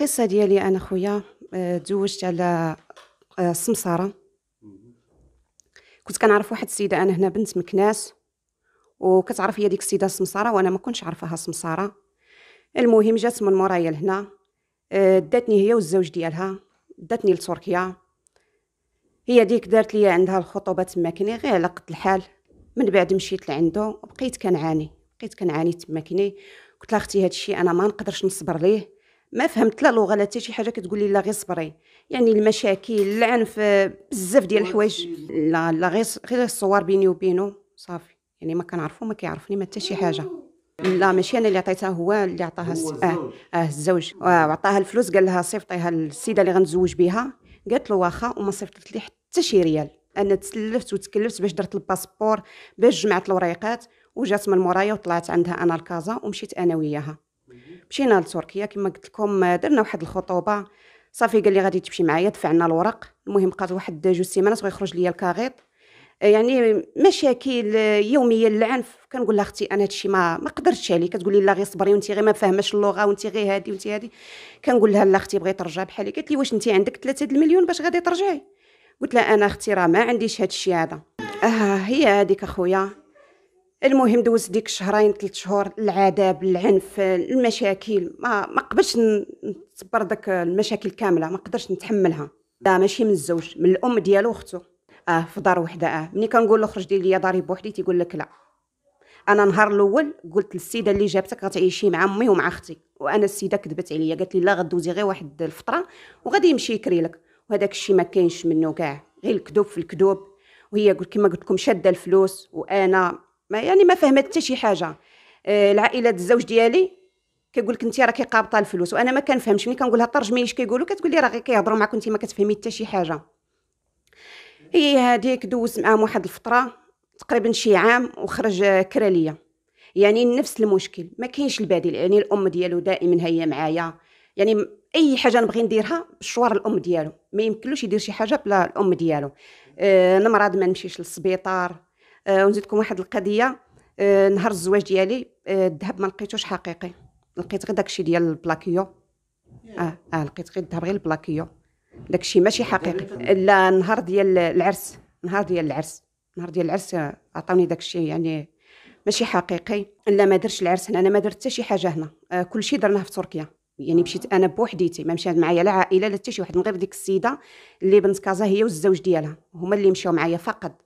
القصه ديالي انا خويا آه، تزوجت على السمساره آه، كنت كنعرف واحد السيده انا هنا بنت مكناس وكتعرف هي ديك السيده السمساره وانا ما كنتش عارفاها السمساره المهم جات من مورايا لهنا آه، داتني هي والزوج ديالها داتني لتركيا هي ديك دارت ليا عندها الخطوبه تما كني غير على قد الحال من بعد مشيت لعندو وبقيت كنعاني بقيت كنعاني تما كني قلت لها اختي هادشي انا ما نقدرش نصبر ليه ما فهمت لا لغه لا حتى شي حاجه كتقول لي لا غير صبري يعني المشاكل العنف بزاف ديال الحوايج لا لا غير غير الصور بيني وبينه صافي يعني ما كنعرفو ما كيعرفني ما حتى شي حاجه لا ماشي انا اللي عطيتها هو اللي عطاها الس... اه, آه الزوج آه، وعطاها الفلوس قال لها صيفطيها للسيده اللي غنتزوج بها قالت له واخا وما صيفطت لي حتى شي ريال انا تسلفت وتكلفت باش درت الباسبور باش جمعت الوريقات وجات من مورايا وطلعت عندها انا الكازا ومشيت انا وياها مشينا لتركيا كما قلت لكم درنا واحد الخطوبه صافي قال لي غادي تمشي معايا دفعنا الورق المهم بقات واحد جوج سيمانات يخرج ليا الكاغيط آه، يعني مشاكل يوميه العنف كنقول لها اختي انا هادشي ما ما قدرتش عليه كتقول لي لا غير صبري وانت غير ما فاهماش اللغه وانت غير هادي وانت هادي كنقول لها لا اختي بغيت ترجع بحالي قالت لي واش انت عندك 3 المليون باش غادي ترجعي قلت لها انا اختي راه ما عنديش هادشي هذا آه هي هذيك اخويا المهم دوز ديك شهرين ثلاث شهور العذاب العنف المشاكل ما ما قبلش نصبر داك المشاكل كامله ما قدرتش نتحملها لا ماشي من الزوج من الام ديالو اخته اه في دار وحده اه ملي كنقول له خرج ليا داري بوحدي تيقول لك لا انا نهار الاول قلت للسيده اللي جابتك غتعيشي مع امي ومع اختي وانا السيده كذبت عليا قالت لي لا غدوزي غير واحد الفتره وغادي يمشي يكري لك وهذاك الشيء ما كاينش منه كاع غير الكذوب في الكذوب وهي قلت كما قلت لكم شاده الفلوس وانا ما يعني ما فهمت حتى شي حاجه آه، العائله الزوج ديالي كيقول لك انت راكي قابطه الفلوس وانا ما كنفهمش ملي كنقول لها ترجمي اش كيقولوا كتقول لي راه غير كيهضروا معاك انت ما كتفهمي حتى شي حاجه هي هذيك دوزت معاهم واحد الفتره تقريبا شي عام وخرج كراليه يعني نفس المشكل ما كاينش البديل يعني الام ديالو دائما هي معايا يعني اي حاجه نبغي نديرها بشوار الام ديالو ما يمكنلوش يدير شي حاجه بلا الام ديالو أه نمرض ما نمشيش للسبيطار آه، ونزيدكم واحد القضيه آه، نهار الزواج ديالي آه، الذهب ما لقيتوش حقيقي لقيت غير داكشي ديال البلاكيو اه اه لقيت غير الذهب غير البلاكيو داكشي ماشي حقيقي لا نهار ديال العرس نهار ديال العرس نهار ديال العرس عطاوني داكشي يعني ماشي حقيقي لا ما درتش العرس هنا انا ما درت حتى شي حاجه هنا كلشي درناه في تركيا يعني مشيت انا بوحديتي ما مشات معايا لا عائله لا حتى شي واحد من غير ديك السيده اللي بنت كازا هي والزوج ديالها هما اللي مشاو معايا فقط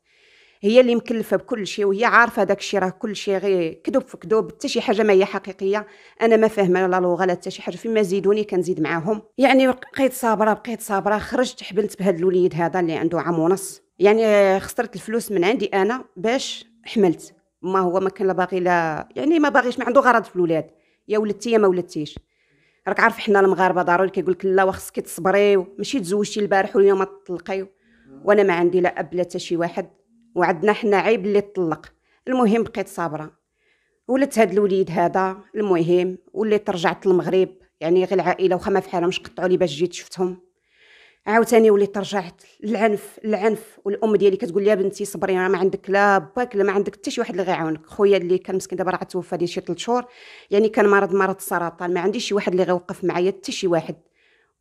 هي اللي مكلفه بكل شيء وهي عارفه داك الشيء راه كل شيء غير كذوب في كذوب حتى شي حاجه ما هي حقيقيه انا ما فاهمه لا لغه لا حتى شي حاجه فيما زيدوني كنزيد معاهم يعني بقيت صابره بقيت صابره خرجت حبلت بهذا الوليد هذا اللي عنده عام ونص يعني خسرت الفلوس من عندي انا باش حملت ما هو ما كان لا باغي لا يعني ما باغيش ما عنده غرض في الولاد يا ولدتي يا ما ولدتيش راك عارف حنا المغاربه ضروري كيقول لك لا وخصك تصبري ماشي تزوجتي البارح واليوم تطلقي وانا ما عندي لا اب لا حتى شي واحد وعندنا حنا عيب اللي طلق المهم بقيت صابره ولات هاد الوليد هذا المهم وليت رجعت للمغرب يعني غير العائله وخا ما في حالهم قطعوا لي باش جيت شفتهم عاوتاني وليت رجعت للعنف للعنف والام ديالي كتقول لي بنتي صبري ما عندك لا باك لا ما عندك حتى شي واحد اللي غيعاونك خويا اللي كان مسكين دابا راه توفى ديال شي 3 شهور يعني كان مرض مرض السرطان ما عنديش شي واحد اللي غيوقف معايا حتى شي واحد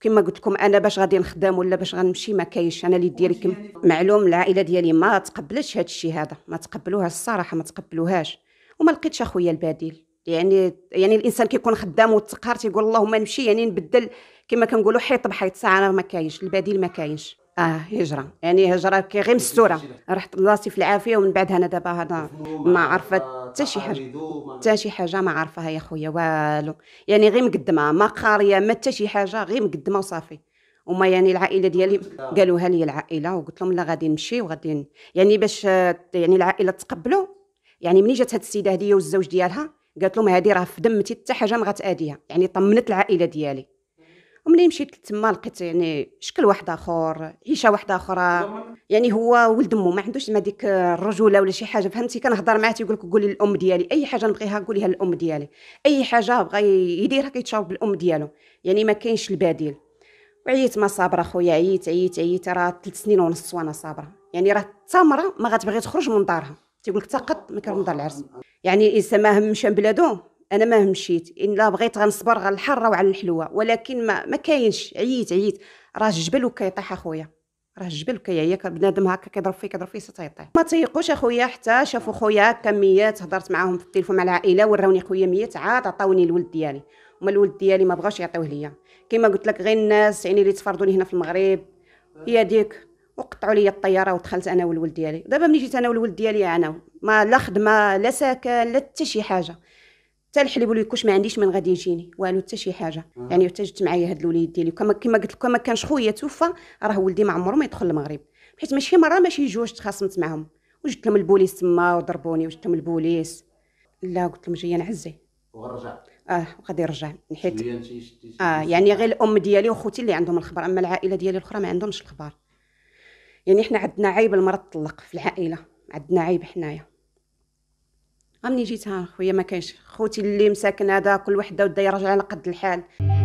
كما قلت لكم انا باش غادي نخدم ولا باش غنمشي ما كاينش انا اللي ديري معلوم العائله ديالي ما تقبلتش هذا الشيء هذا ما تقبلوها الصراحه ما تقبلوهاش وما لقيتش اخويا البديل يعني يعني الانسان كيكون خدام وتقهر تيقول اللهم نمشي يعني نبدل كما كنقولوا حيط بحيط ساعه ما كاينش البديل ما كاينش اه هجره يعني هجره كي غير مستوره رحت بلاصتي في العافيه ومن بعد انا دابا هذا ما عرفت حتى شي حاجه حتى شي حاجه ما عارفاها يا خويا والو يعني غير مقدمه ما قاريه ما حتى شي حاجه غير مقدمه وصافي هما يعني العائله ديالي قالوها لي العائله وقلت لهم لا غادي نمشي وغادي يعني باش يعني العائله تقبلوا يعني مني جات هاد السيده هذه والزوج ديالها قالت لهم هذه راه في دمتي حتى حاجه ما غتاديها يعني طمنت العائله ديالي وملي مشيت تما لقيت يعني شكل واحد اخر عيشه واحده اخرى يعني هو ولد مو ما عندوش ما ديك الرجوله ولا شي حاجه فهمتي كنهضر معاه تيقول لك قولي للام ديالي اي حاجه نبغيها قوليها للام ديالي اي حاجه بغى يديرها كيتشاور بالام ديالو يعني ما كاينش البديل وعييت ما صابره خويا عييت عييت عييت راه ثلاث سنين ونص وانا صابره يعني راه تامره ما غتبغي تخرج من دارها تيقول لك تقط ما دار العرس يعني الانسان ما همش بلادو انا ما مشيت ان لا بغيت غنصبر على الحاره وعلى الحلوه ولكن ما ما كاينش عييت عييت راه الجبل وكيطيح اخويا راه الجبل كيعيا بنادم هكا كيضرب فيه كيضرب فيه تيطيح ما تيقوش اخويا حتى شافوا خويا كميات هضرت معاهم في التليفون مع العائله وراوني خويا ميات عاد عطاوني الولد ديالي وما الولد ديالي ما بغاش يعطيوه ليا كما قلت لك غير الناس يعني اللي تفرضوا لي هنا في المغرب هي ديك وقطعوا لي الطياره ودخلت انا والولد ديالي دابا ملي جيت انا والولد ديالي انا يعني ما لا خدمه لا سكن لا حتى شي حاجه حتى الحليب اللي كوش ما عنديش من غادي يجيني والو حتى شي حاجه آه. يعني حتى معايا هاد الوليد ديالي كما كما قلت لكم ما كانش خويا توفى راه ولدي ما عمره ما يدخل المغرب حيت ماشي مره ماشي جوج تخاصمت معاهم وجبت لهم البوليس تما وضربوني وجبت لهم البوليس لا قلت لهم جايه نعزي ورجع اه غادي نرجع حيت اه يعني غير الام ديالي وخوتي اللي عندهم الخبر اما العائله ديالي الاخرى ما عندهمش الخبر يعني حنا عندنا عيب المرا تطلق في العائله عندنا عيب حنايا امني جيتها خويا ما كاينش خوتي اللي مساكن هذا كل وحده ودا يرجع على قد الحال